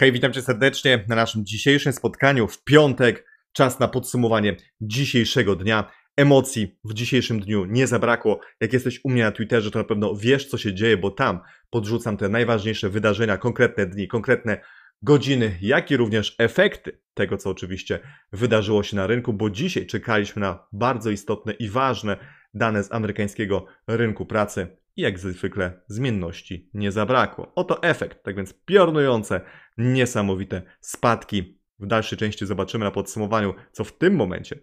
Hej, witam cię serdecznie na naszym dzisiejszym spotkaniu w piątek. Czas na podsumowanie dzisiejszego dnia. Emocji w dzisiejszym dniu nie zabrakło. Jak jesteś u mnie na Twitterze, to na pewno wiesz, co się dzieje, bo tam podrzucam te najważniejsze wydarzenia, konkretne dni, konkretne godziny, jak i również efekty tego, co oczywiście wydarzyło się na rynku, bo dzisiaj czekaliśmy na bardzo istotne i ważne dane z amerykańskiego rynku pracy i jak zwykle zmienności nie zabrakło. Oto efekt, tak więc piorunujące, niesamowite spadki. W dalszej części zobaczymy na podsumowaniu, co w tym momencie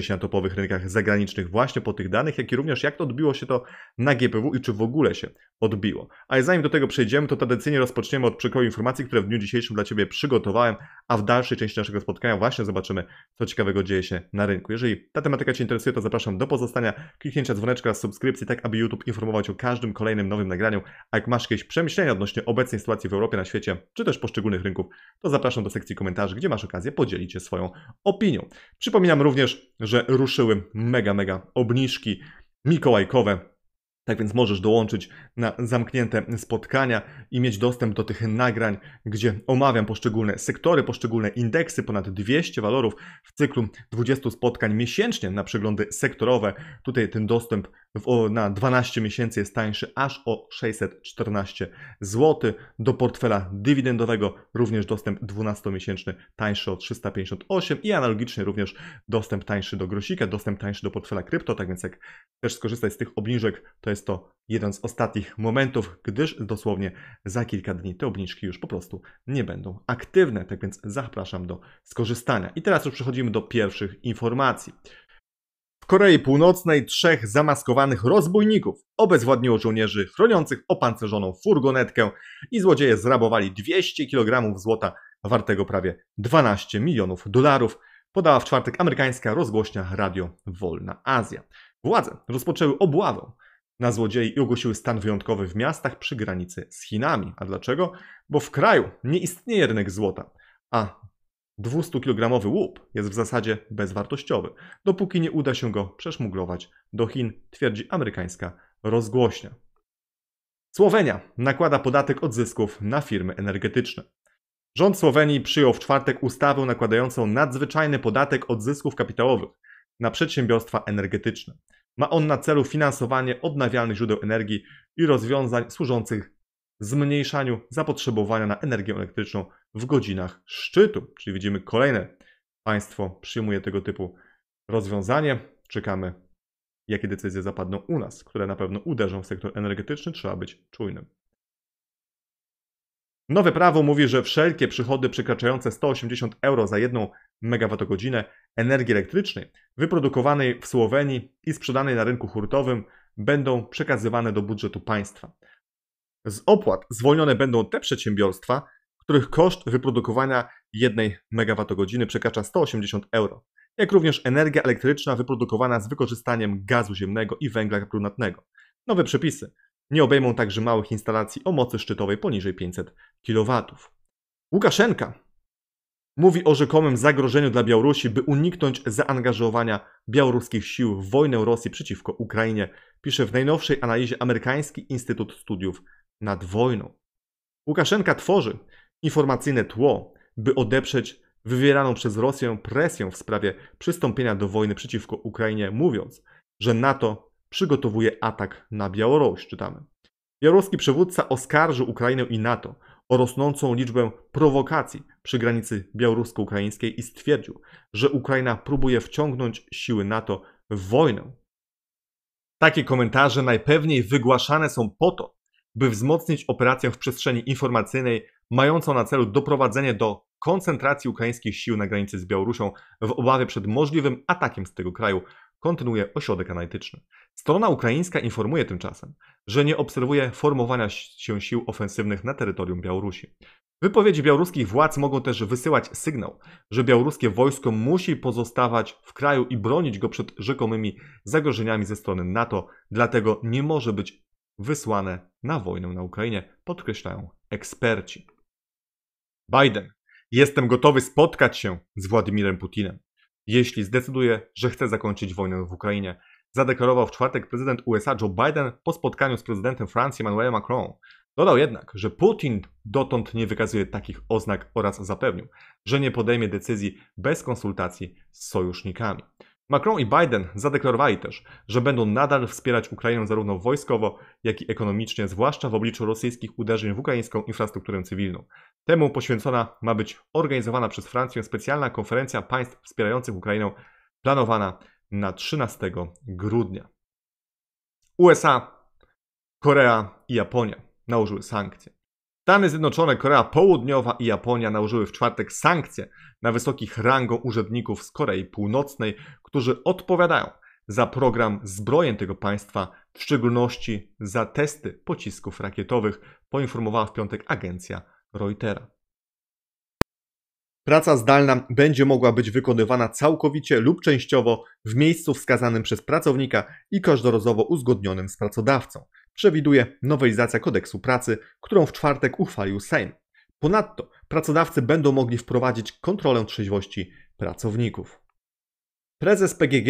się na topowych rynkach zagranicznych właśnie po tych danych, jak i również jak to odbiło się to na GPW i czy w ogóle się odbiło. Ale zanim do tego przejdziemy, to tradycyjnie rozpoczniemy od przykroju informacji, które w dniu dzisiejszym dla Ciebie przygotowałem, a w dalszej części naszego spotkania właśnie zobaczymy, co ciekawego dzieje się na rynku. Jeżeli ta tematyka Cię interesuje, to zapraszam do pozostania, kliknięcia dzwoneczka, subskrypcji, tak aby YouTube informował Cię o każdym kolejnym nowym nagraniu, a jak masz jakieś przemyślenia odnośnie obecnej sytuacji w Europie, na świecie, czy też poszczególnych rynków, to zapraszam do sekcji komentarzy, gdzie masz okazję podzielić się swoją opinią. Przypominam również, że ruszyły mega, mega obniżki mikołajkowe tak więc możesz dołączyć na zamknięte spotkania i mieć dostęp do tych nagrań, gdzie omawiam poszczególne sektory, poszczególne indeksy, ponad 200 walorów w cyklu 20 spotkań miesięcznie na przeglądy sektorowe. Tutaj ten dostęp w, na 12 miesięcy jest tańszy aż o 614 zł. Do portfela dywidendowego również dostęp 12-miesięczny tańszy o 358 i analogicznie również dostęp tańszy do grosika, dostęp tańszy do portfela krypto. Tak więc jak też skorzystać z tych obniżek, to jest jest to jeden z ostatnich momentów, gdyż dosłownie za kilka dni te obniżki już po prostu nie będą aktywne. Tak więc zapraszam do skorzystania. I teraz już przechodzimy do pierwszych informacji. W Korei Północnej trzech zamaskowanych rozbójników obezwładniło żołnierzy chroniących opancerzoną furgonetkę i złodzieje zrabowali 200 kg złota wartego prawie 12 milionów dolarów, podała w czwartek amerykańska rozgłośnia Radio Wolna Azja. Władze rozpoczęły obławę na złodziei i ogłosiły stan wyjątkowy w miastach przy granicy z Chinami. A dlaczego? Bo w kraju nie istnieje rynek złota, a 200-kilogramowy łup jest w zasadzie bezwartościowy, dopóki nie uda się go przeszmuglować do Chin, twierdzi amerykańska rozgłośnia. Słowenia nakłada podatek od zysków na firmy energetyczne. Rząd Słowenii przyjął w czwartek ustawę nakładającą nadzwyczajny podatek od zysków kapitałowych na przedsiębiorstwa energetyczne. Ma on na celu finansowanie odnawialnych źródeł energii i rozwiązań służących zmniejszaniu zapotrzebowania na energię elektryczną w godzinach szczytu. Czyli widzimy kolejne państwo przyjmuje tego typu rozwiązanie. Czekamy, jakie decyzje zapadną u nas, które na pewno uderzą w sektor energetyczny. Trzeba być czujnym. Nowe prawo mówi, że wszelkie przychody przekraczające 180 euro za jedną megawattogodzinę energii elektrycznej wyprodukowanej w Słowenii i sprzedanej na rynku hurtowym będą przekazywane do budżetu państwa. Z opłat zwolnione będą te przedsiębiorstwa, których koszt wyprodukowania 1 MWh przekracza 180 euro, jak również energia elektryczna wyprodukowana z wykorzystaniem gazu ziemnego i węgla brunatnego. Nowe przepisy nie obejmą także małych instalacji o mocy szczytowej poniżej 500 kW. Łukaszenka Mówi o rzekomym zagrożeniu dla Białorusi, by uniknąć zaangażowania białoruskich sił w wojnę Rosji przeciwko Ukrainie, pisze w najnowszej analizie Amerykański Instytut Studiów nad Wojną. Łukaszenka tworzy informacyjne tło, by odeprzeć wywieraną przez Rosję presję w sprawie przystąpienia do wojny przeciwko Ukrainie, mówiąc, że NATO przygotowuje atak na Białoruś, czytamy. Białoruski przywódca oskarżył Ukrainę i NATO o rosnącą liczbę prowokacji przy granicy białorusko-ukraińskiej i stwierdził, że Ukraina próbuje wciągnąć siły NATO w wojnę. Takie komentarze najpewniej wygłaszane są po to, by wzmocnić operację w przestrzeni informacyjnej mającą na celu doprowadzenie do koncentracji ukraińskich sił na granicy z Białorusią w obawie przed możliwym atakiem z tego kraju, kontynuuje ośrodek analityczny. Strona ukraińska informuje tymczasem, że nie obserwuje formowania się sił ofensywnych na terytorium Białorusi. Wypowiedzi białoruskich władz mogą też wysyłać sygnał, że białoruskie wojsko musi pozostawać w kraju i bronić go przed rzekomymi zagrożeniami ze strony NATO, dlatego nie może być wysłane na wojnę na Ukrainie, podkreślają eksperci. Biden. Jestem gotowy spotkać się z Władimirem Putinem, jeśli zdecyduje, że chce zakończyć wojnę w Ukrainie, zadeklarował w czwartek prezydent USA Joe Biden po spotkaniu z prezydentem Francji Emmanuel Macron. Dodał jednak, że Putin dotąd nie wykazuje takich oznak oraz zapewnił, że nie podejmie decyzji bez konsultacji z sojusznikami. Macron i Biden zadeklarowali też, że będą nadal wspierać Ukrainę zarówno wojskowo, jak i ekonomicznie, zwłaszcza w obliczu rosyjskich uderzeń w ukraińską infrastrukturę cywilną. Temu poświęcona ma być organizowana przez Francję specjalna konferencja państw wspierających Ukrainę, planowana na 13 grudnia. USA, Korea i Japonia nałożyły sankcje. Stany Zjednoczone, Korea Południowa i Japonia nałożyły w czwartek sankcje na wysokich rangą urzędników z Korei Północnej, którzy odpowiadają za program zbrojeń tego państwa, w szczególności za testy pocisków rakietowych, poinformowała w piątek agencja Reutera. Praca zdalna będzie mogła być wykonywana całkowicie lub częściowo w miejscu wskazanym przez pracownika i każdorazowo uzgodnionym z pracodawcą. Przewiduje nowelizacja kodeksu pracy, którą w czwartek uchwalił Sejm. Ponadto pracodawcy będą mogli wprowadzić kontrolę trzeźwości pracowników. Prezes PGG.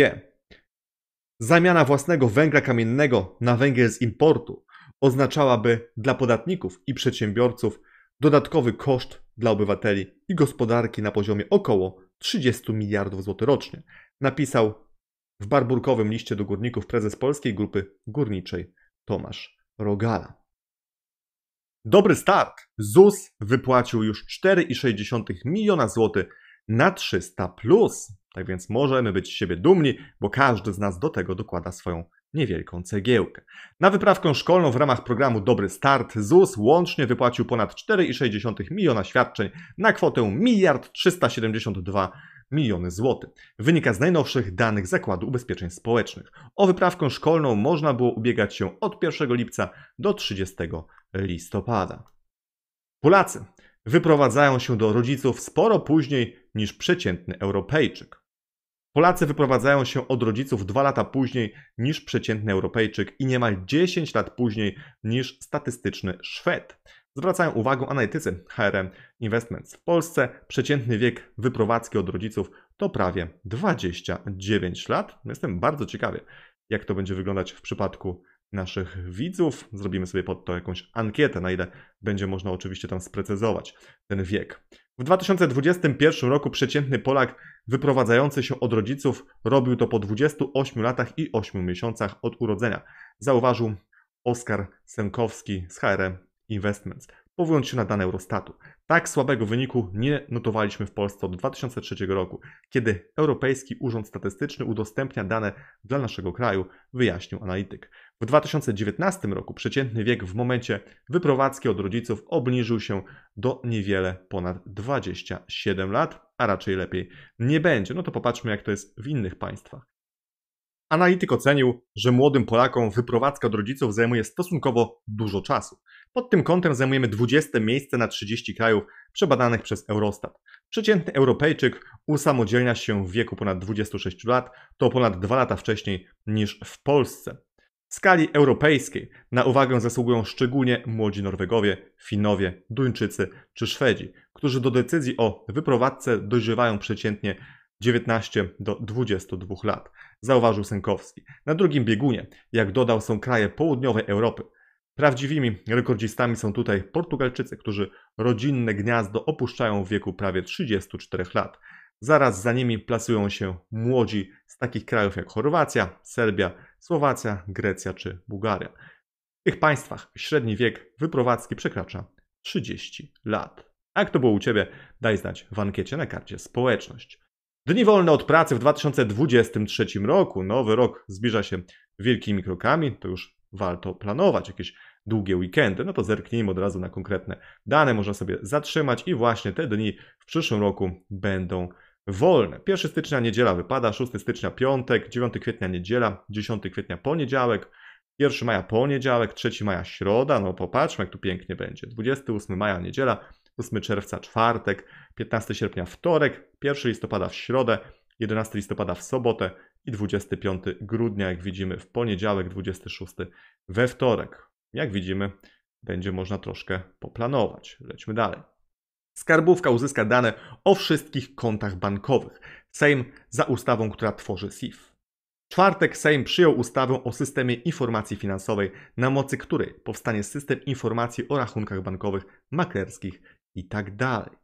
Zamiana własnego węgla kamiennego na węgiel z importu oznaczałaby dla podatników i przedsiębiorców dodatkowy koszt dla obywateli i gospodarki na poziomie około 30 miliardów złotych rocznie, napisał w barburkowym liście do górników prezes Polskiej Grupy Górniczej Tomasz Rogala. Dobry start! ZUS wypłacił już 4,6 miliona złotych na 300+. Plus. Tak więc możemy być z siebie dumni, bo każdy z nas do tego dokłada swoją niewielką cegiełkę. Na wyprawkę szkolną w ramach programu Dobry Start ZUS łącznie wypłacił ponad 4,6 miliona świadczeń na kwotę 1 372 miliony złotych. Wynika z najnowszych danych Zakładu Ubezpieczeń Społecznych. O wyprawkę szkolną można było ubiegać się od 1 lipca do 30 listopada. Polacy wyprowadzają się do rodziców sporo później niż przeciętny Europejczyk. Polacy wyprowadzają się od rodziców dwa lata później niż przeciętny Europejczyk i niemal 10 lat później niż statystyczny Szwed. Zwracają uwagę analitycy HRM Investments. W Polsce przeciętny wiek wyprowadzki od rodziców to prawie 29 lat. Jestem bardzo ciekawy, jak to będzie wyglądać w przypadku naszych widzów. Zrobimy sobie pod to jakąś ankietę, na ile będzie można oczywiście tam sprecyzować ten wiek. W 2021 roku przeciętny Polak wyprowadzający się od rodziców robił to po 28 latach i 8 miesiącach od urodzenia. Zauważył Oskar Sękowski z HRM Investments, powołując się na dane Eurostatu. Tak słabego wyniku nie notowaliśmy w Polsce od 2003 roku, kiedy Europejski Urząd Statystyczny udostępnia dane dla naszego kraju, wyjaśnił analityk. W 2019 roku przeciętny wiek w momencie wyprowadzki od rodziców obniżył się do niewiele ponad 27 lat, a raczej lepiej nie będzie. No to popatrzmy, jak to jest w innych państwach. Analityk ocenił, że młodym Polakom wyprowadzka od rodziców zajmuje stosunkowo dużo czasu. Pod tym kątem zajmujemy 20 miejsce na 30 krajów przebadanych przez Eurostat. Przeciętny Europejczyk usamodzielnia się w wieku ponad 26 lat, to ponad 2 lata wcześniej niż w Polsce. W skali europejskiej na uwagę zasługują szczególnie młodzi Norwegowie, Finowie, Duńczycy czy Szwedzi, którzy do decyzji o wyprowadzce dojrzewają przeciętnie 19 do 22 lat, zauważył Sękowski. Na drugim biegunie, jak dodał, są kraje południowej Europy. Prawdziwymi rekordzistami są tutaj Portugalczycy, którzy rodzinne gniazdo opuszczają w wieku prawie 34 lat. Zaraz za nimi plasują się młodzi z takich krajów jak Chorwacja, Serbia, Słowacja, Grecja czy Bułgaria. W tych państwach średni wiek wyprowadzki przekracza 30 lat. A jak to było u Ciebie? Daj znać w ankiecie na karcie Społeczność. Dni wolne od pracy w 2023 roku. Nowy rok zbliża się wielkimi krokami, to już warto planować jakieś długie weekendy. No to zerknijmy od razu na konkretne dane, można sobie zatrzymać i właśnie te dni w przyszłym roku będą wolne. 1 stycznia niedziela wypada, 6 stycznia piątek, 9 kwietnia niedziela, 10 kwietnia poniedziałek, 1 maja poniedziałek, 3 maja środa, no popatrzmy jak tu pięknie będzie. 28 maja niedziela, 8 czerwca czwartek, 15 sierpnia wtorek, 1 listopada w środę, 11 listopada w sobotę i 25 grudnia, jak widzimy, w poniedziałek, 26 we wtorek. Jak widzimy, będzie można troszkę poplanować. Lećmy dalej. Skarbówka uzyska dane o wszystkich kontach bankowych. Sejm za ustawą, która tworzy SIF. czwartek Sejm przyjął ustawę o systemie informacji finansowej, na mocy której powstanie system informacji o rachunkach bankowych, maklerskich itd. Tak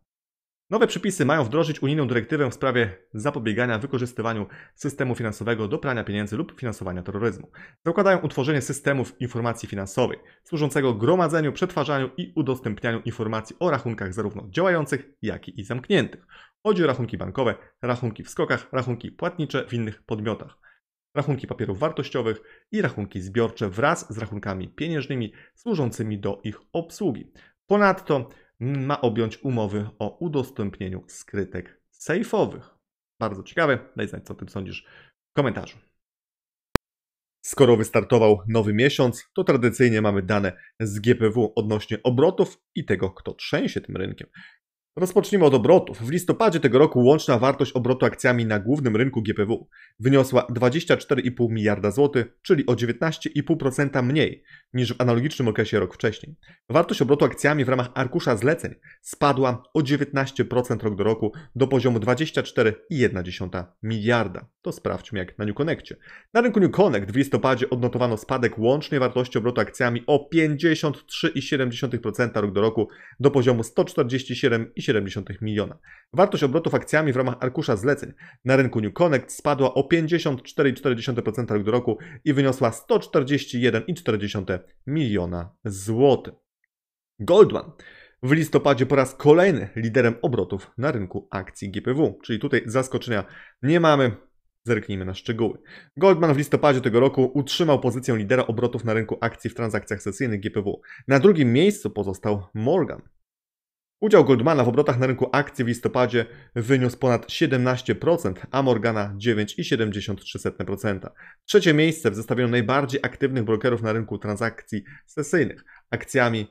Nowe przepisy mają wdrożyć unijną dyrektywę w sprawie zapobiegania wykorzystywaniu systemu finansowego do prania pieniędzy lub finansowania terroryzmu. Zakładają utworzenie systemów informacji finansowej, służącego gromadzeniu, przetwarzaniu i udostępnianiu informacji o rachunkach zarówno działających, jak i zamkniętych. Chodzi o rachunki bankowe, rachunki w skokach, rachunki płatnicze w innych podmiotach, rachunki papierów wartościowych i rachunki zbiorcze wraz z rachunkami pieniężnymi służącymi do ich obsługi. Ponadto ma objąć umowy o udostępnieniu skrytek sejfowych. Bardzo ciekawe, daj znać, co o tym sądzisz w komentarzu. Skoro wystartował nowy miesiąc, to tradycyjnie mamy dane z GPW odnośnie obrotów i tego, kto trzęsie tym rynkiem. Rozpocznijmy od obrotów. W listopadzie tego roku łączna wartość obrotu akcjami na głównym rynku GPW wyniosła 24,5 miliarda złotych, czyli o 19,5% mniej niż w analogicznym okresie rok wcześniej. Wartość obrotu akcjami w ramach arkusza zleceń spadła o 19% rok do roku do poziomu 24,1 miliarda. To sprawdźmy jak na New Connectie. Na rynku New Connect w listopadzie odnotowano spadek łącznej wartości obrotu akcjami o 53,7% rok do roku do poziomu 147,7 1,7 miliona. Wartość obrotów akcjami w ramach arkusza zleceń na rynku New Connect spadła o 54,4% rok do roku i wyniosła 141,4 miliona złotych. Goldman w listopadzie po raz kolejny liderem obrotów na rynku akcji GPW, czyli tutaj zaskoczenia nie mamy. Zerknijmy na szczegóły. Goldman w listopadzie tego roku utrzymał pozycję lidera obrotów na rynku akcji w transakcjach sesyjnych GPW. Na drugim miejscu pozostał Morgan Udział Goldmana w obrotach na rynku akcji w listopadzie wyniósł ponad 17%, a Morgana 9,73%. Trzecie miejsce w zestawieniu najbardziej aktywnych brokerów na rynku transakcji sesyjnych. Akcjami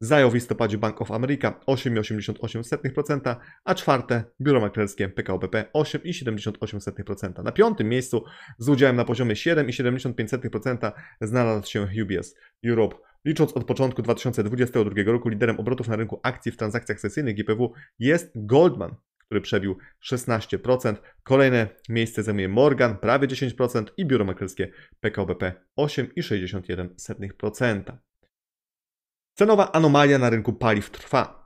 zajął w listopadzie Bank of America 8,88%, a czwarte biuro maklerskie PKO BP 8,78%. Na piątym miejscu z udziałem na poziomie 7,75% znalazł się UBS Europe Licząc od początku 2022 roku, liderem obrotów na rynku akcji w transakcjach sesyjnych GPW jest Goldman, który przebił 16%. Kolejne miejsce zajmuje Morgan, prawie 10% i biuro maklerskie PKBP 8,61%. Cenowa anomalia na rynku paliw trwa.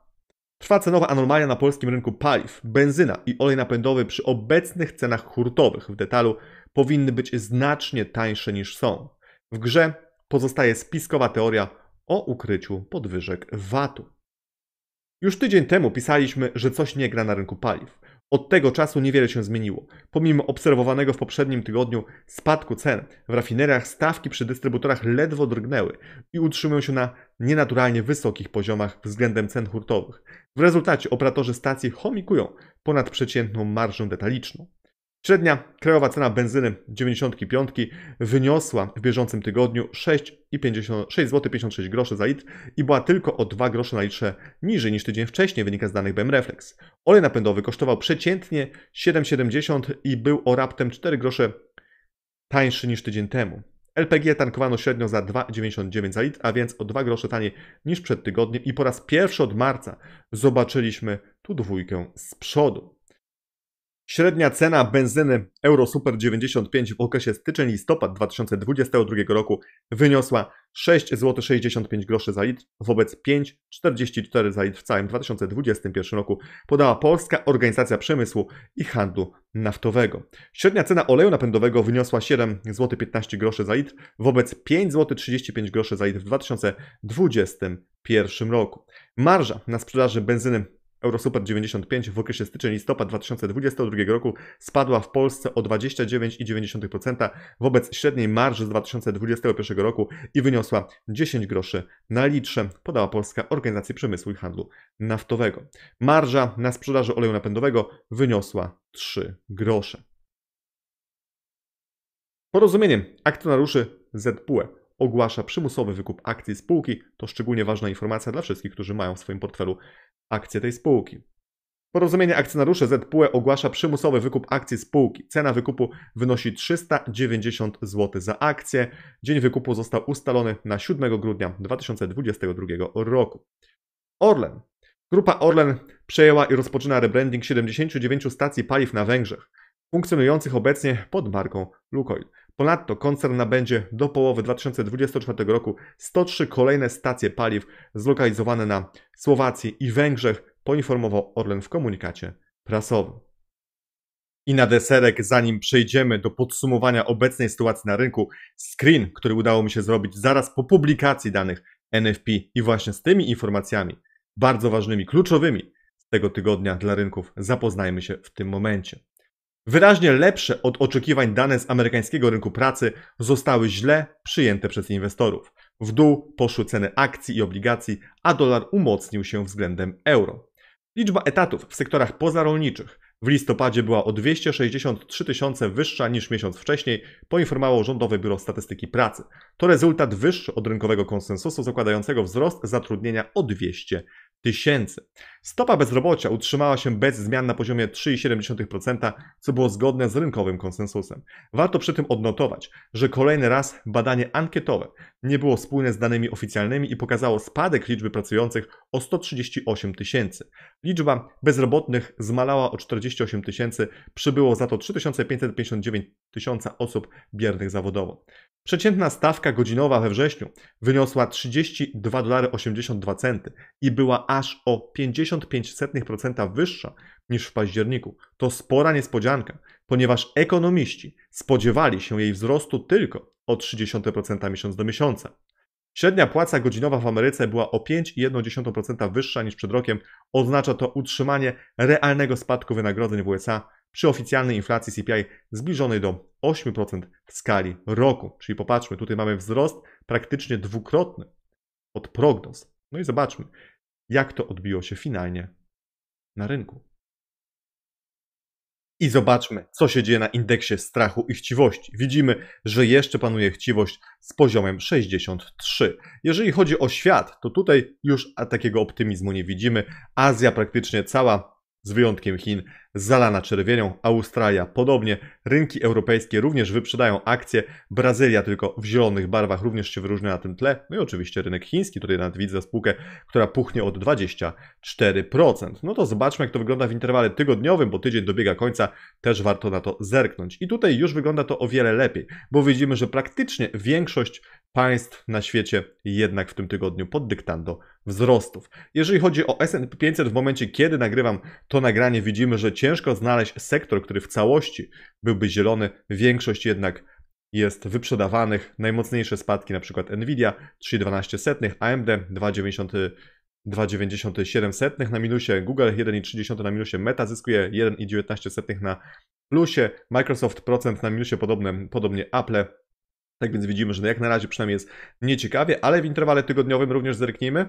Trwa cenowa anomalia na polskim rynku paliw. Benzyna i olej napędowy przy obecnych cenach hurtowych w detalu powinny być znacznie tańsze niż są. W grze pozostaje spiskowa teoria o ukryciu podwyżek VAT-u. Już tydzień temu pisaliśmy, że coś nie gra na rynku paliw. Od tego czasu niewiele się zmieniło. Pomimo obserwowanego w poprzednim tygodniu spadku cen, w rafineriach stawki przy dystrybutorach ledwo drgnęły i utrzymują się na nienaturalnie wysokich poziomach względem cen hurtowych. W rezultacie operatorzy stacji chomikują ponad przeciętną marżę detaliczną. Średnia krajowa cena benzyny 95 wyniosła w bieżącym tygodniu 6,56 zł 56 groszy za litr i była tylko o 2 grosze na litrze niżej niż tydzień wcześniej, wynika z danych BM Reflex. Olej napędowy kosztował przeciętnie 7,70 i był o raptem 4 grosze tańszy niż tydzień temu. LPG tankowano średnio za 2,99 za litr, a więc o 2 grosze taniej niż przed tygodniem i po raz pierwszy od marca zobaczyliśmy tu dwójkę z przodu. Średnia cena benzyny Euro Super 95 w okresie styczeń-listopad 2022 roku wyniosła 6 zł 65 groszy za litr wobec 5,44 za litr w całym 2021 roku, podała Polska Organizacja Przemysłu i Handlu Naftowego. Średnia cena oleju napędowego wyniosła 7,15 zł 15 groszy za litr wobec 5 zł 35 groszy za litr w 2021 roku. Marża na sprzedaży benzyny Eurosuper 95 w okresie styczeń-listopad 2022 roku spadła w Polsce o 29,9% wobec średniej marży z 2021 roku i wyniosła 10 groszy na litrze, podała Polska Organizacja Przemysłu i Handlu Naftowego. Marża na sprzedaży oleju napędowego wyniosła 3 grosze. Porozumienie akcjonariuszy ZPUE ogłasza przymusowy wykup akcji spółki. To szczególnie ważna informacja dla wszystkich, którzy mają w swoim portfelu akcje tej spółki. Porozumienie akcjonariuszy ZPUE ogłasza przymusowy wykup akcji spółki. Cena wykupu wynosi 390 zł za akcję. Dzień wykupu został ustalony na 7 grudnia 2022 roku. Orlen. Grupa Orlen przejęła i rozpoczyna rebranding 79 stacji paliw na Węgrzech, funkcjonujących obecnie pod marką Lukoil. Ponadto koncern nabędzie do połowy 2024 roku 103 kolejne stacje paliw zlokalizowane na Słowacji i Węgrzech, poinformował Orlen w komunikacie prasowym. I na deserek, zanim przejdziemy do podsumowania obecnej sytuacji na rynku, screen, który udało mi się zrobić zaraz po publikacji danych NFP i właśnie z tymi informacjami, bardzo ważnymi, kluczowymi z tego tygodnia dla rynków, zapoznajmy się w tym momencie wyraźnie lepsze od oczekiwań dane z amerykańskiego rynku pracy zostały źle przyjęte przez inwestorów. W dół poszły ceny akcji i obligacji, a dolar umocnił się względem euro. Liczba etatów w sektorach pozarolniczych w listopadzie była o 263 tysiące wyższa niż miesiąc wcześniej, poinformowało Rządowe Biuro Statystyki Pracy. To rezultat wyższy od rynkowego konsensusu zakładającego wzrost zatrudnienia o 200 tysięcy. Stopa bezrobocia utrzymała się bez zmian na poziomie 3,7%, co było zgodne z rynkowym konsensusem. Warto przy tym odnotować, że kolejny raz badanie ankietowe nie było spójne z danymi oficjalnymi i pokazało spadek liczby pracujących o 138 tysięcy. Liczba bezrobotnych zmalała o 48 tysięcy, przybyło za to 3559 tysiąca osób biernych zawodowo. Przeciętna stawka godzinowa we wrześniu wyniosła 32,82 centy i była aż o 55% wyższa niż w październiku. To spora niespodzianka, ponieważ ekonomiści spodziewali się jej wzrostu tylko o 30% miesiąc do miesiąca. Średnia płaca godzinowa w Ameryce była o 5,1% wyższa niż przed rokiem. Oznacza to utrzymanie realnego spadku wynagrodzeń w USA przy oficjalnej inflacji CPI zbliżonej do 8% w skali roku. Czyli popatrzmy, tutaj mamy wzrost praktycznie dwukrotny od prognoz. No i zobaczmy, jak to odbiło się finalnie na rynku. I zobaczmy, co się dzieje na indeksie strachu i chciwości. Widzimy, że jeszcze panuje chciwość z poziomem 63. Jeżeli chodzi o świat, to tutaj już takiego optymizmu nie widzimy. Azja praktycznie cała z wyjątkiem Chin, zalana czerwienią, Australia podobnie, rynki europejskie również wyprzedają akcje, Brazylia tylko w zielonych barwach również się wyróżnia na tym tle, no i oczywiście rynek chiński, tutaj nawet widzę spółkę, która puchnie od 24%. No to zobaczmy jak to wygląda w interwale tygodniowym, bo tydzień dobiega końca, też warto na to zerknąć. I tutaj już wygląda to o wiele lepiej, bo widzimy, że praktycznie większość państw na świecie, jednak w tym tygodniu pod dyktando wzrostów. Jeżeli chodzi o S&P 500, w momencie kiedy nagrywam to nagranie, widzimy, że ciężko znaleźć sektor, który w całości byłby zielony, większość jednak jest wyprzedawanych. Najmocniejsze spadki na przykład Nvidia 3,12, AMD 2,97 na minusie, Google 1,3 na minusie, Meta zyskuje 1,19 na plusie, Microsoft procent na minusie, podobne, podobnie Apple tak więc widzimy, że no jak na razie przynajmniej jest nieciekawie, ale w interwale tygodniowym również zerknijmy.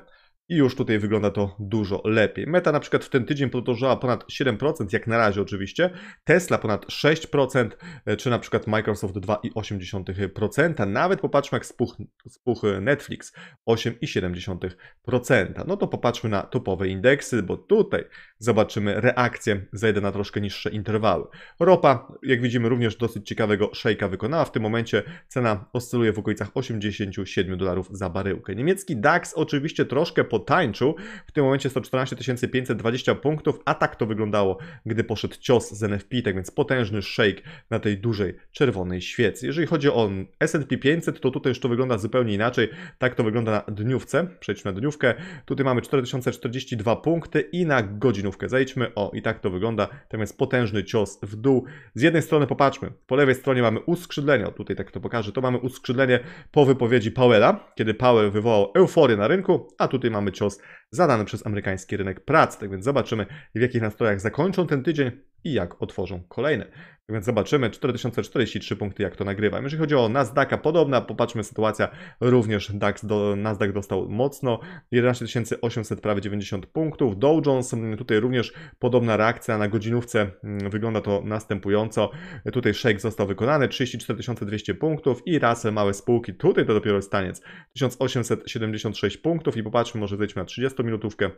I już tutaj wygląda to dużo lepiej. Meta na przykład w ten tydzień podróżowała ponad 7%, jak na razie oczywiście. Tesla ponad 6%, e, czy na przykład Microsoft 2,8%. Nawet popatrzmy jak spuch, spuch Netflix 8,7%. No to popatrzmy na topowe indeksy, bo tutaj zobaczymy reakcję, zejdę na troszkę niższe interwały. Ropa, jak widzimy, również dosyć ciekawego szejka wykonała. W tym momencie cena oscyluje w okolicach 87 dolarów za baryłkę. Niemiecki DAX oczywiście troszkę potańczył, w tym momencie 114 520 punktów, a tak to wyglądało, gdy poszedł cios z NFP, tak więc potężny shake na tej dużej czerwonej świecy. Jeżeli chodzi o S&P 500, to tutaj już to wygląda zupełnie inaczej. Tak to wygląda na dniówce. Przejdźmy na dniówkę. Tutaj mamy 4042 punkty i na godzinę znówkę zejdźmy. O, i tak to wygląda. Tam jest potężny cios w dół. Z jednej strony popatrzmy, po lewej stronie mamy uskrzydlenie, o, tutaj tak to pokażę, to mamy uskrzydlenie po wypowiedzi Powella, kiedy Powell wywołał euforię na rynku, a tutaj mamy cios zadany przez amerykański rynek pracy. Tak więc zobaczymy, w jakich nastrojach zakończą ten tydzień i jak otworzą kolejne. Tak więc zobaczymy, 4043 punkty jak to nagrywam. Jeżeli chodzi o Nasdaqa, podobna, popatrzmy sytuacja, również DAX do, Nasdaq dostał mocno, 11800 prawie 90 punktów. Dow Jones, mm, tutaj również podobna reakcja na godzinówce, mm, wygląda to następująco. Tutaj shake został wykonany, 34200 punktów i Russell, małe spółki, tutaj to dopiero jest staniec, 1876 punktów i popatrzmy, może zejdźmy na 30 minutówkę.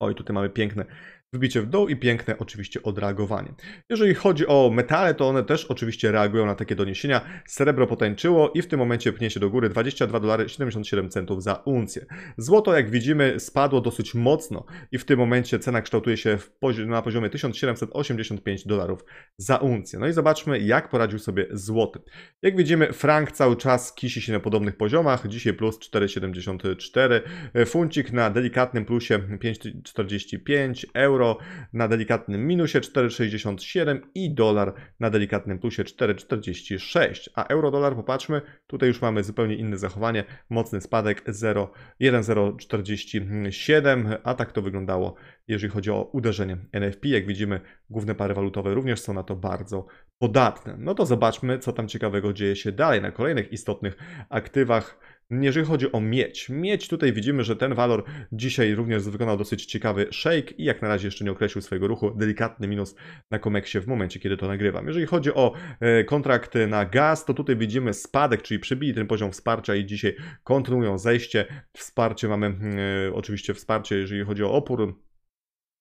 Oj, tutaj mamy piękne wbicie w dół i piękne oczywiście odreagowanie. Jeżeli chodzi o metale, to one też oczywiście reagują na takie doniesienia. Srebro potęczyło i w tym momencie pnie się do góry 22 dolary 77 centów za uncję. Złoto, jak widzimy, spadło dosyć mocno i w tym momencie cena kształtuje się pozi na poziomie 1785 dolarów za uncję. No i zobaczmy, jak poradził sobie złoty. Jak widzimy, frank cały czas kisi się na podobnych poziomach. Dzisiaj plus 4,74, funcik na delikatnym plusie 5,45 euro euro na delikatnym minusie 4,67 i dolar na delikatnym plusie 4,46. A euro-dolar popatrzmy, tutaj już mamy zupełnie inne zachowanie, mocny spadek 1,047, a tak to wyglądało, jeżeli chodzi o uderzenie NFP. Jak widzimy, główne pary walutowe również są na to bardzo podatne. No to zobaczmy, co tam ciekawego dzieje się dalej na kolejnych istotnych aktywach jeżeli chodzi o miedź, miedź tutaj widzimy, że ten walor dzisiaj również wykonał dosyć ciekawy shake i jak na razie jeszcze nie określił swojego ruchu, delikatny minus na komeksie w momencie, kiedy to nagrywam. Jeżeli chodzi o e, kontrakt na gaz, to tutaj widzimy spadek, czyli przebili ten poziom wsparcia i dzisiaj kontynuują zejście. Wsparcie mamy, mm, e, oczywiście wsparcie, jeżeli chodzi o opór,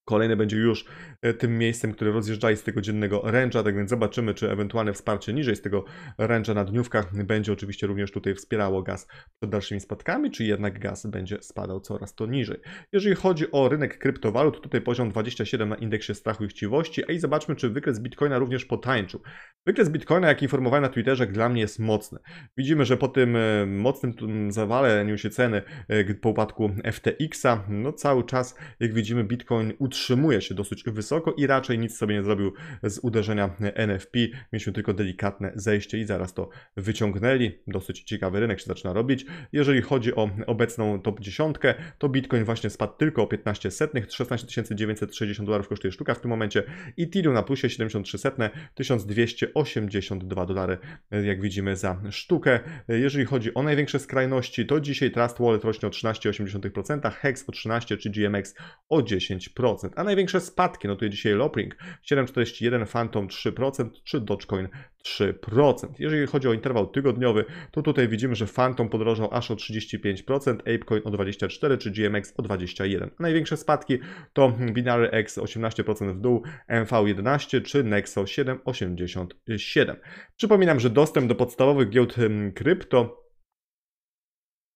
Kolejne będzie już e, tym miejscem, które rozjeżdża z tego dziennego ręcza, tak więc zobaczymy, czy ewentualne wsparcie niżej z tego ręcza na dniówkach będzie oczywiście również tutaj wspierało gaz przed dalszymi spadkami, czy jednak gaz będzie spadał coraz to niżej. Jeżeli chodzi o rynek kryptowalut, tutaj poziom 27 na indeksie strachu i chciwości, a i zobaczmy, czy wykres Bitcoina również potańczył. Wykres Bitcoina, jak informowałem na Twitterze, dla mnie jest mocny. Widzimy, że po tym e, mocnym zawaleniu się ceny e, po upadku FTX-a, no cały czas, jak widzimy, Bitcoin utrzymał utrzymuje się dosyć wysoko i raczej nic sobie nie zrobił z uderzenia NFP. Mieliśmy tylko delikatne zejście i zaraz to wyciągnęli. Dosyć ciekawy rynek się zaczyna robić. Jeżeli chodzi o obecną top 10, to Bitcoin właśnie spadł tylko o 15 setnych, 16 960 dolarów kosztuje sztuka w tym momencie. Ethereum na plusie 73 setne, 1282 dolary, jak widzimy, za sztukę. Jeżeli chodzi o największe skrajności, to dzisiaj Trust Wallet rośnie o 13,8%, Hex o 13% czy GMX o 10%. 2%, a największe spadki notuje dzisiaj Lopring 7,41, Phantom 3% czy Dogecoin 3%. Jeżeli chodzi o interwał tygodniowy, to tutaj widzimy, że Phantom podrożał aż o 35%, Apecoin o 24% czy GMX o 21%. A największe spadki to Binary X 18% w dół, MV11 czy Nexo 7,87. Przypominam, że dostęp do podstawowych giełd hmm, krypto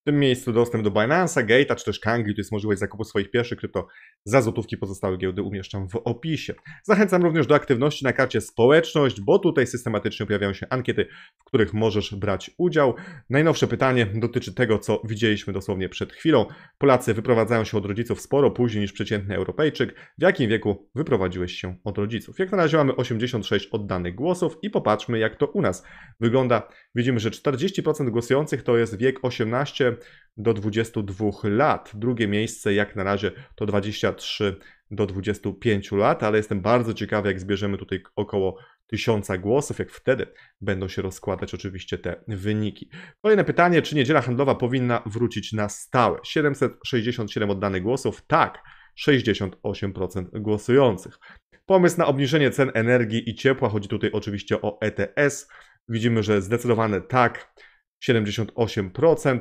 w tym miejscu dostęp do Binance'a, Gate'a czy też Kangli, to jest możliwość zakupu swoich pierwszych krypto za złotówki pozostałe giełdy umieszczam w opisie. Zachęcam również do aktywności na karcie społeczność, bo tutaj systematycznie pojawiają się ankiety, w których możesz brać udział. Najnowsze pytanie dotyczy tego, co widzieliśmy dosłownie przed chwilą. Polacy wyprowadzają się od rodziców sporo później niż przeciętny Europejczyk. W jakim wieku wyprowadziłeś się od rodziców? Jak na razie mamy 86 oddanych głosów i popatrzmy, jak to u nas wygląda. Widzimy, że 40% głosujących to jest wiek 18 do 22 lat. Drugie miejsce jak na razie to 23 do 25 lat, ale jestem bardzo ciekawy, jak zbierzemy tutaj około 1000 głosów, jak wtedy będą się rozkładać oczywiście te wyniki. Kolejne pytanie, czy niedziela handlowa powinna wrócić na stałe? 767 oddanych głosów, tak, 68% głosujących. Pomysł na obniżenie cen energii i ciepła, chodzi tutaj oczywiście o ETS. Widzimy, że zdecydowane tak, 78%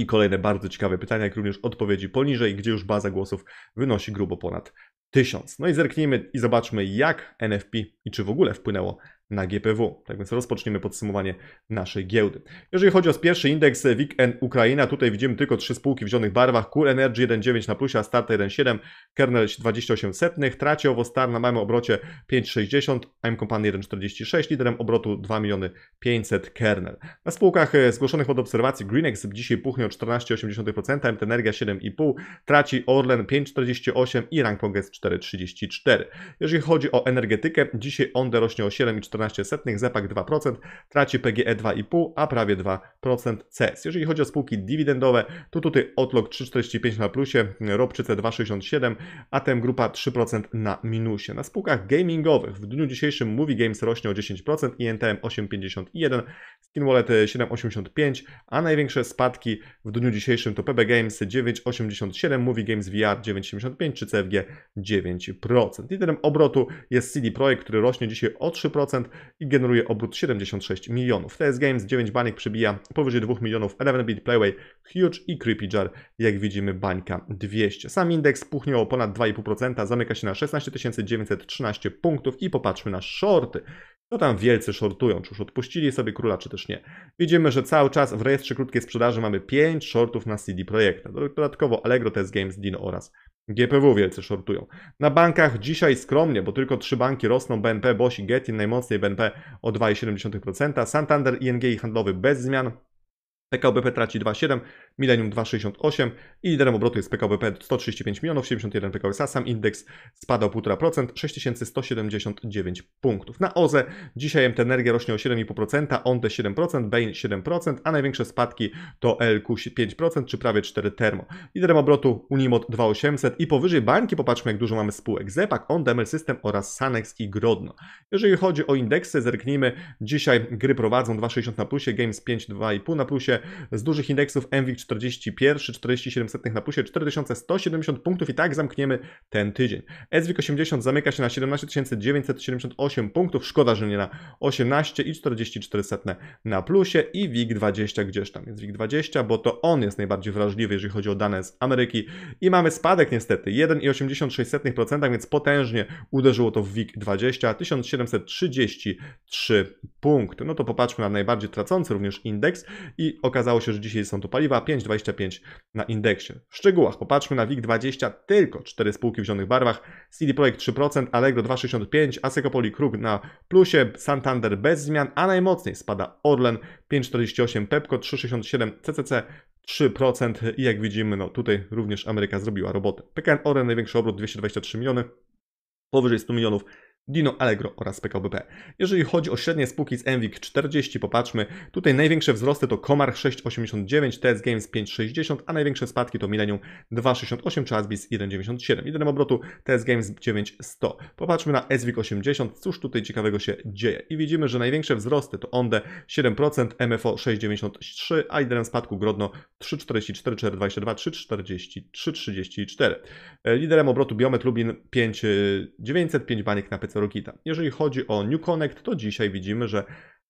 i kolejne bardzo ciekawe pytania, jak również odpowiedzi poniżej, gdzie już baza głosów wynosi grubo ponad 1000. No i zerknijmy i zobaczmy, jak NFP i czy w ogóle wpłynęło na GPW. Tak więc rozpoczniemy podsumowanie naszej giełdy. Jeżeli chodzi o pierwszy indeks e, WIG Ukraina, tutaj widzimy tylko trzy spółki w zielonych barwach. Cool Energy 1,9 na plusie, Start 1,7, Kernel 28 setnych, owo Star na małym obrocie 5,60, M Company 1,46, liderem obrotu 2 miliony 500 Kernel. Na spółkach e, zgłoszonych od obserwacji Greenex dzisiaj puchnie o 14,8%, MT Energia 7,5, traci Orlen 5,48 i Rank Progress 4,34. Jeżeli chodzi o energetykę, dzisiaj Onde rośnie o 7,4%, 14,14, ZEPAK 2%, traci PGE 2,5, a prawie 2% CES. Jeżeli chodzi o spółki dywidendowe, to tutaj Outlook 3,45 na plusie, Robczyce 2,67, a Atem Grupa 3% na minusie. Na spółkach gamingowych w dniu dzisiejszym Movie Games rośnie o 10%, INTM 8,51, Wallet 7,85, a największe spadki w dniu dzisiejszym to PB Games 9,87, Movie Games VR 9,75 czy CFG 9%. Liderem obrotu jest CD Projekt, który rośnie dzisiaj o 3%, i generuje obrót 76 milionów. TS Games 9 bańek przybija powyżej 2 milionów, 11-bit Playway, Huge i Creepy Jar, jak widzimy bańka 200. Sam indeks puchnie o ponad 2,5%, zamyka się na 16 913 punktów i popatrzmy na shorty. Co tam wielcy shortują? Czy już odpuścili sobie króla, czy też nie? Widzimy, że cały czas w rejestrze krótkiej sprzedaży mamy 5 shortów na CD projekt. Dodatkowo Allegro, TS Games, Dino oraz GPW wielce shortują. Na bankach dzisiaj skromnie, bo tylko trzy banki rosną, BNP, BOŚ i Getin, najmocniej BNP o 2,7%, Santander, ING i handlowy bez zmian, PKBP traci 2,7, Millennium 2,68 i liderem obrotu jest PKBP 135 milionów 71 PKSA. Sam indeks spada o 1,5%, 6179 punktów. Na OZE dzisiaj MT-Energia rośnie o 7,5%, ONDE 7%, Bain 7%, a największe spadki to LQ 5% czy prawie 4 termo. Liderem obrotu Unimod 2,800 i powyżej bańki popatrzmy jak dużo mamy spółek. ZEPAK, ONDE, ML System oraz Sanex i Grodno. Jeżeli chodzi o indeksy, zerknijmy. Dzisiaj gry prowadzą 2,60 na plusie, Games 5,2,5 na plusie, z dużych indeksów MWIG 41, 47 na plusie, 4170 punktów i tak zamkniemy ten tydzień. SWIG 80 zamyka się na 17978 punktów, szkoda, że nie na 18 i 44 na plusie i WIG 20 gdzieś tam jest WIG 20, bo to on jest najbardziej wrażliwy, jeżeli chodzi o dane z Ameryki i mamy spadek niestety 1,86%, więc potężnie uderzyło to w WIG 20, 1733 punkty. No to popatrzmy na najbardziej tracący również indeks i okazuje Okazało się, że dzisiaj są to paliwa 5,25 na indeksie. W szczegółach popatrzmy na WIG20, tylko 4 spółki w zielonych barwach, CD Projekt 3%, Allegro 2,65, Asecopoli Krug na plusie, Santander bez zmian, a najmocniej spada Orlen 5,48, Pepco 3,67, CCC 3% i jak widzimy, no tutaj również Ameryka zrobiła robotę. PKN Orlen największy obrót 223 miliony, powyżej 100 milionów Dino Allegro oraz PKBP. Jeżeli chodzi o średnie spółki z Envik 40, popatrzmy, tutaj największe wzrosty to Komar 6,89, TS Games 5,60, a największe spadki to Millennium 2,68 czy 1,97. Jeden obrotu TS Games 9,100. Popatrzmy na Eswik 80, cóż tutaj ciekawego się dzieje. I widzimy, że największe wzrosty to Onde 7%, MFO 6,93, a liderem spadku Grodno 3,44, 4,22, 3,40, 3,34. Liderem obrotu Biomet Lubin 5,900, 5 baniek na PC jeżeli chodzi o New Connect, to dzisiaj widzimy, że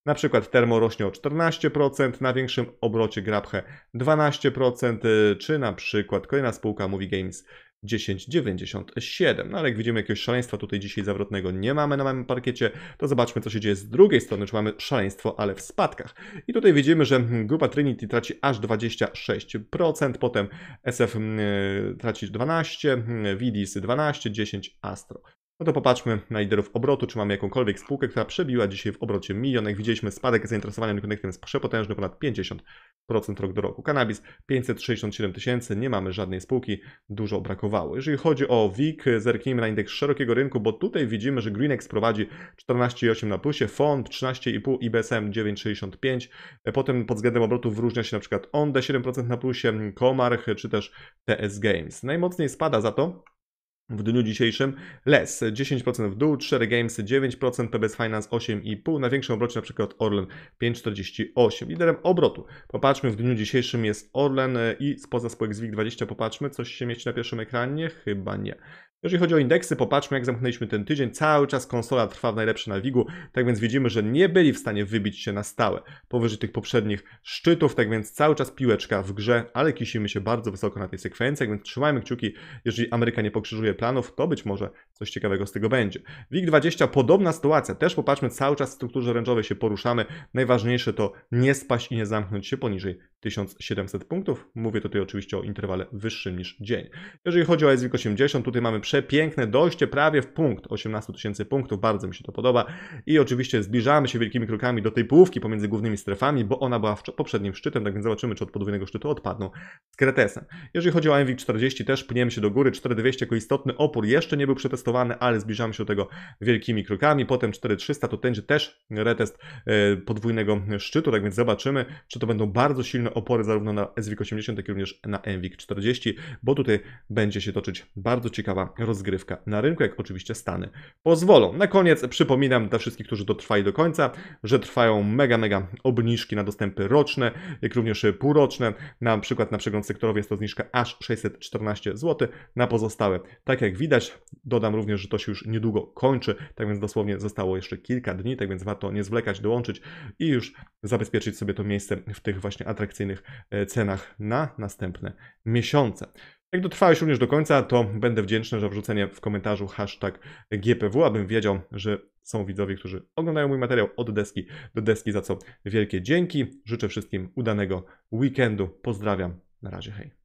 na przykład Termo rośnie o 14%, na większym obrocie Grabhe 12%, y, czy na przykład kolejna spółka Movie Games 10,97. No ale jak widzimy jakiegoś szaleństwa tutaj dzisiaj zawrotnego nie mamy na małym parkiecie, to zobaczmy co się dzieje z drugiej strony, czy mamy szaleństwo, ale w spadkach. I tutaj widzimy, że hmm, grupa Trinity traci aż 26%, potem SF hmm, traci 12%, hmm, Vidis 12%, 10% Astro. No to popatrzmy na liderów obrotu, czy mamy jakąkolwiek spółkę, która przebiła dzisiaj w obrocie milion. Jak widzieliśmy, spadek zainteresowania rynkowym jest przepotężny, ponad 50% rok do roku. Cannabis 567 tysięcy, nie mamy żadnej spółki, dużo brakowało. Jeżeli chodzi o WIG, zerknijmy na indeks szerokiego rynku, bo tutaj widzimy, że greenex prowadzi 14,8 na plusie, FON 13,5, IBSM 9,65. Potem pod względem obrotu wyróżnia się na przykład ONDE 7% na plusie, Komarch czy też TS Games. Najmocniej spada za to w dniu dzisiejszym. Les 10% w dół, 4 Games 9%, PBS Finance 8,5%, na większym obrocie na przykład Orlen 5,48%. Liderem obrotu, popatrzmy, w dniu dzisiejszym jest Orlen e, i spoza spółek ZWIG 20, popatrzmy, coś się mieści na pierwszym ekranie? Chyba nie. Jeżeli chodzi o indeksy, popatrzmy jak zamknęliśmy ten tydzień. Cały czas konsola trwa w WIG-u, tak więc widzimy, że nie byli w stanie wybić się na stałe powyżej tych poprzednich szczytów, tak więc cały czas piłeczka w grze, ale kisimy się bardzo wysoko na tej sekwencji, więc trzymajmy kciuki. Jeżeli Ameryka nie pokrzyżuje planów, to być może coś ciekawego z tego będzie. WIG20 podobna sytuacja, też popatrzmy cały czas w strukturze ręczowej się poruszamy. Najważniejsze to nie spaść i nie zamknąć się poniżej 1700 punktów. Mówię tutaj oczywiście o interwale wyższym niż dzień. Jeżeli chodzi o SWIG 80, tutaj mamy przepiękne dojście prawie w punkt 18 tysięcy punktów, bardzo mi się to podoba. I oczywiście zbliżamy się wielkimi krokami do tej połówki pomiędzy głównymi strefami, bo ona była poprzednim szczytem, tak więc zobaczymy, czy od podwójnego szczytu odpadną z kretesem. Jeżeli chodzi o MWIG 40, też pniemy się do góry, 4200 jako istotny opór jeszcze nie był przetestowany, ale zbliżamy się do tego wielkimi krokami. Potem 4300 to będzie też retest e, podwójnego szczytu, tak więc zobaczymy, czy to będą bardzo silne opory zarówno na SWIG80, jak i również na MWIG40, bo tutaj będzie się toczyć bardzo ciekawa rozgrywka na rynku, jak oczywiście Stany pozwolą. Na koniec przypominam dla wszystkich, którzy dotrwali do końca, że trwają mega, mega obniżki na dostępy roczne, jak również półroczne. Na przykład na przegląd sektorowy jest to zniżka aż 614 zł, na pozostałe. Tak jak widać, dodam również, że to się już niedługo kończy, tak więc dosłownie zostało jeszcze kilka dni, tak więc warto nie zwlekać, dołączyć i już zabezpieczyć sobie to miejsce w tych właśnie atrakcyjnych atrakcyjnych e, cenach na następne miesiące. Jak dotrwałeś również do końca, to będę wdzięczny za wrzucenie w komentarzu hashtag GPW, abym wiedział, że są widzowie, którzy oglądają mój materiał od deski do deski, za co wielkie dzięki. Życzę wszystkim udanego weekendu. Pozdrawiam. Na razie, hej.